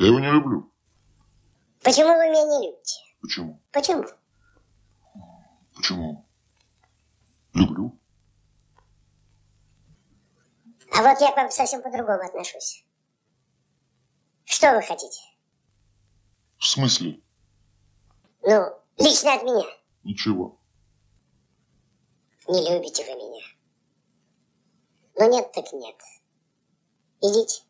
Я его не люблю. Почему вы меня не любите? Почему? Почему? Почему? Люблю. А вот я к вам совсем по-другому отношусь. Что вы хотите? В смысле? Ну, лично от меня. Ничего. Не любите вы меня. Ну нет, так нет. Идите.